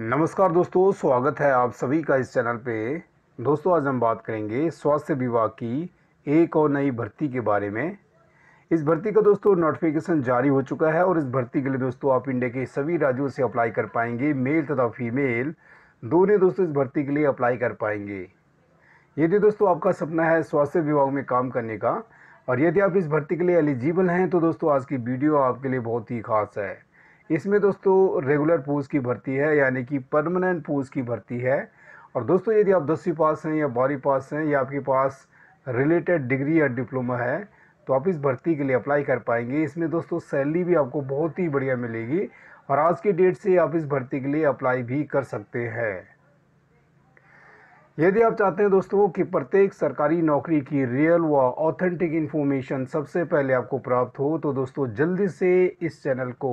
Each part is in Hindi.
नमस्कार दोस्तों स्वागत है आप सभी का इस चैनल पे दोस्तों आज हम बात करेंगे स्वास्थ्य विभाग की एक और नई भर्ती के बारे में इस भर्ती का दोस्तों नोटिफिकेशन जारी हो चुका है और इस भर्ती के लिए दोस्तों आप इंडिया के सभी राज्यों से अप्लाई कर पाएंगे मेल तथा फीमेल दोनों दोस्तों इस भर्ती के लिए अप्लाई कर पाएंगे यदि दोस्तों आपका सपना है स्वास्थ्य विभाग में काम करने का और यदि आप इस भर्ती के लिए एलिजिबल हैं तो दोस्तों आज की वीडियो आपके लिए बहुत ही खास है इसमें दोस्तों रेगुलर पोस्ट की भर्ती है यानी कि परमानेंट पोस्ट की भर्ती है और दोस्तों यदि आप दसवीं पास हैं या बारहवीं पास हैं या आपके पास रिलेटेड डिग्री या डिप्लोमा है तो आप इस भर्ती के लिए अप्लाई कर पाएंगे इसमें दोस्तों सैलरी भी आपको बहुत ही बढ़िया मिलेगी और आज के डेट से आप इस भर्ती के लिए अप्लाई भी कर सकते हैं यदि आप चाहते हैं दोस्तों कि प्रत्येक सरकारी नौकरी की रियल व ऑथेंटिक इन्फॉर्मेशन सबसे पहले आपको प्राप्त हो तो दोस्तों जल्दी से इस चैनल को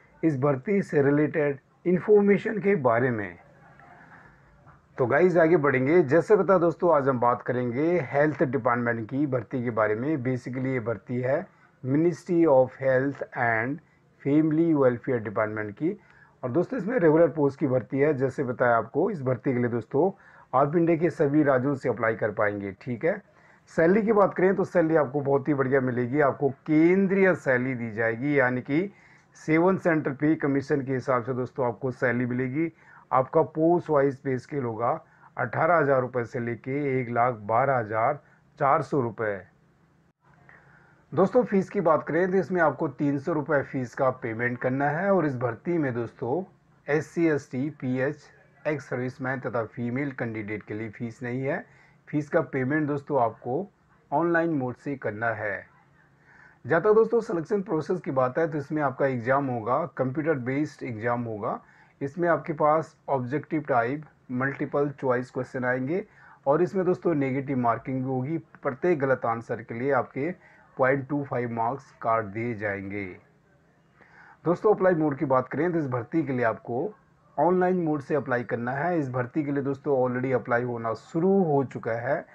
इस भर्ती से रिलेटेड इन्फॉर्मेशन के बारे में तो गाइज आगे बढ़ेंगे जैसे बता दोस्तों आज हम बात करेंगे हेल्थ डिपार्टमेंट की भर्ती के बारे में बेसिकली ये भर्ती है ministry of health and family welfare department की और दोस्तों इसमें रेगुलर पोस्ट की भर्ती है जैसे बताया आपको इस भर्ती के लिए दोस्तों आप इंडिया के सभी राज्यों से अप्लाई कर पाएंगे ठीक है सैलरी की बात करें तो सैलरी आपको बहुत ही बढ़िया मिलेगी आपको केंद्रीय सैलरी दी जाएगी यानी कि सेवन सेंटर पे कमीशन के हिसाब से दोस्तों आपको सैलरी मिलेगी आपका पोस्ट वाइज पे स्केल होगा अठारह हज़ार रुपये से लेके एक लाख बारह हज़ार चार सौ रुपये दोस्तों फीस की बात करें तो इसमें आपको तीन सौ रुपये फ़ीस का पेमेंट करना है और इस भर्ती में दोस्तों S C S T P H ex serviceman तथा फीमेल कैंडिडेट के लिए फ़ीस नहीं है फ़ीस का पेमेंट दोस्तों आपको ऑनलाइन मोड से करना है जहाँ तक दोस्तों सिलेक्शन प्रोसेस की बात है तो इसमें आपका एग्ज़ाम होगा कंप्यूटर बेस्ड एग्ज़ाम होगा इसमें आपके पास objective type multiple choice question आएंगे और इसमें दोस्तों नेगेटिव मार्किंग भी होगी प्रत्येक गलत आंसर के लिए आपके point two five marks card दिए जाएंगे दोस्तों अप्लाई मोड की बात करें तो इस भर्ती के लिए आपको ऑनलाइन मोड से अप्लाई करना है इस भर्ती के लिए दोस्तों ऑलरेडी अप्लाई होना शुरू हो चुका है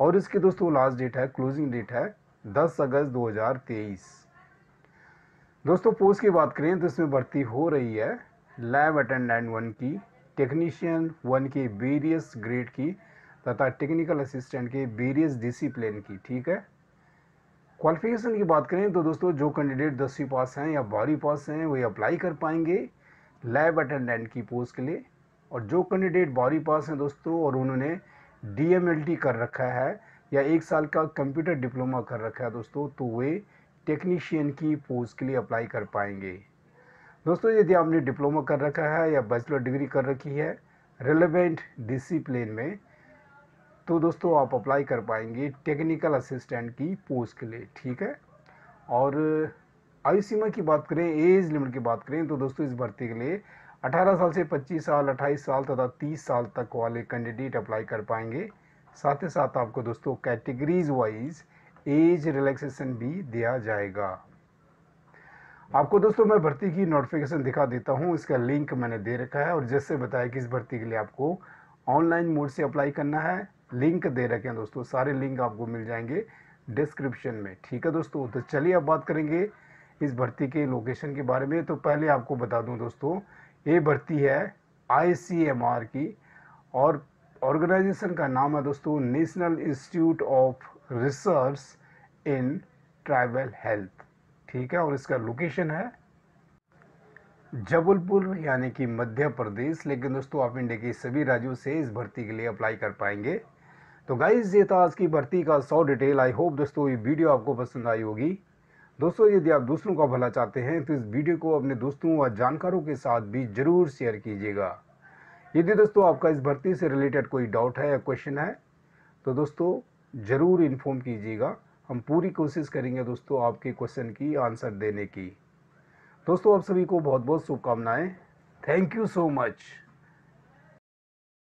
और इसके दोस्तों लास्ट डेट है क्लोजिंग डेट है 10 अगस्त 2023 दोस्तों पोस्ट की बात करें तो इसमें भर्ती हो रही है लैब अटेंडेंट वन की टेक्नीशियन वन के वेरियस ग्रेड की तथा टेक्निकल असिस्टेंट के वेरियस डिसिप्लिन की ठीक है क्वालिफिकेशन की बात करें तो दोस्तों जो कैंडिडेट दसवीं पास हैं या बारहवीं पास हैं वही अप्लाई कर पाएंगे लैब अटेंडेंट की पोस्ट के लिए और जो कैंडिडेट बारहवीं पास हैं दोस्तों और उन्होंने डी कर रखा है या एक साल का कंप्यूटर डिप्लोमा कर रखा है दोस्तों तो वे टेक्नीशियन की पोस्ट के लिए अप्लाई कर पाएंगे दोस्तों यदि आपने डिप्लोमा कर रखा है या बैचलर डिग्री कर रखी है रिलेवेंट डिसिप्लिन में तो दोस्तों आप अप्लाई कर पाएंगे टेक्निकल असिस्टेंट की पोस्ट के लिए ठीक है और आयु सीमा की बात करें एज लिमिट की बात करें तो दोस्तों इस भर्ती के लिए 18 साल से 25 साल 28 साल तथा 30 साल तक वाले कैंडिडेट अप्लाई कर पाएंगे साथ ही साथ आपको दोस्तों कैटेगरीज वाइज एज रिलैक्सेशन भी दिया जाएगा आपको दोस्तों मैं भर्ती की नोटिफिकेशन दिखा देता हूं इसका लिंक मैंने दे रखा है और जैसे बताया कि इस भर्ती के लिए आपको ऑनलाइन मोड से अप्लाई करना है लिंक दे रखे हैं दोस्तों सारे लिंक आपको मिल जाएंगे डिस्क्रिप्शन में ठीक है दोस्तों तो चलिए अब बात करेंगे इस भर्ती के लोकेशन के बारे में तो पहले आपको बता दूँ दोस्तों ये भर्ती है आई की और ऑर्गेनाइजेशन का नाम है दोस्तों national institute of research in tribal health ठीक है और इसका लोकेशन है जबलपुर यानी कि मध्य प्रदेश लेकिन दोस्तों आप इंडिया के सभी राज्यों से इस भर्ती के लिए अप्लाई कर पाएंगे तो गाइज ये था आज की भर्ती का सौ डिटेल आई होप दोस्तों ये वीडियो आपको पसंद आई होगी दोस्तों यदि आप दूसरों का भला चाहते हैं तो इस वीडियो को अपने दोस्तों व जानकारों के साथ भी ज़रूर शेयर कीजिएगा यदि दोस्तों आपका इस भर्ती से रिलेटेड कोई डाउट है या क्वेश्चन है तो दोस्तों ज़रूर इन्फॉर्म कीजिएगा हम पूरी कोशिश करेंगे दोस्तों आपके क्वेश्चन की आंसर देने की दोस्तों आप सभी को बहुत बहुत शुभकामनाएँ थैंक यू सो मच